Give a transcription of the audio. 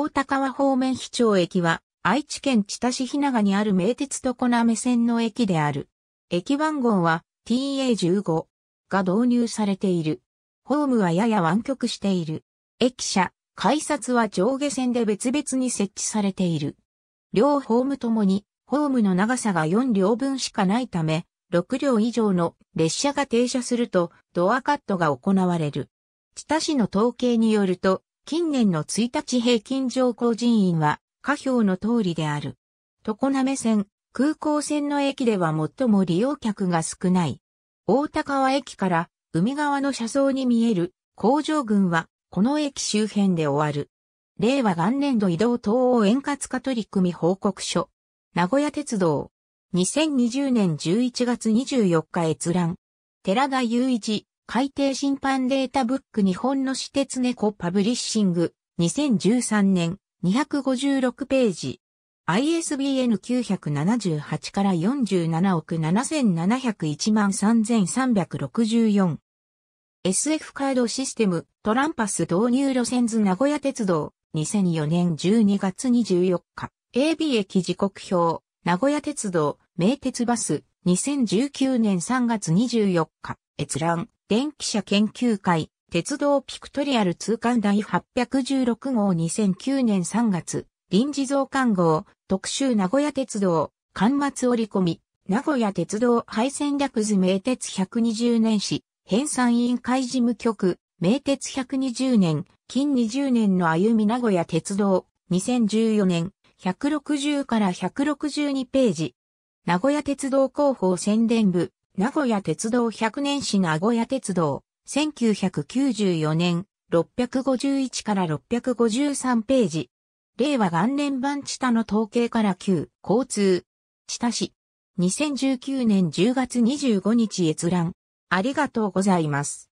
大高和方面市町駅は、愛知県知多市日長にある名鉄常滑線の駅である。駅番号は TA15 が導入されている。ホームはやや湾曲している。駅舎、改札は上下線で別々に設置されている。両ホームともに、ホームの長さが4両分しかないため、6両以上の列車が停車するとドアカットが行われる。知多市の統計によると、近年の1日平均乗降人員は、下表の通りである。常滑線、空港線の駅では最も利用客が少ない。大高川駅から海側の車窓に見える工場群は、この駅周辺で終わる。令和元年度移動等を円滑化取り組み報告書。名古屋鉄道。2020年11月24日閲覧。寺田雄一、海底審判データブック日本の私鉄猫パブリッシング2013年256ページ ISBN 978から47億7701万3364 SF カードシステムトランパス導入路線図名古屋鉄道2004年12月24日 AB 駅時刻表名古屋鉄道名鉄バス2019年3月24日閲覧電気車研究会、鉄道ピクトリアル通貫第816号2009年3月、臨時増刊号、特集名古屋鉄道、刊末折り込み、名古屋鉄道廃線略図名鉄120年史、編纂委員会事務局、名鉄120年、近20年の歩み名古屋鉄道、2014年、160から162ページ。名古屋鉄道広報宣伝部、名古屋鉄道100年史名古屋鉄道、1994年、651から653ページ。令和元年版地多の統計から旧、交通。地多市。2019年10月25日閲覧。ありがとうございます。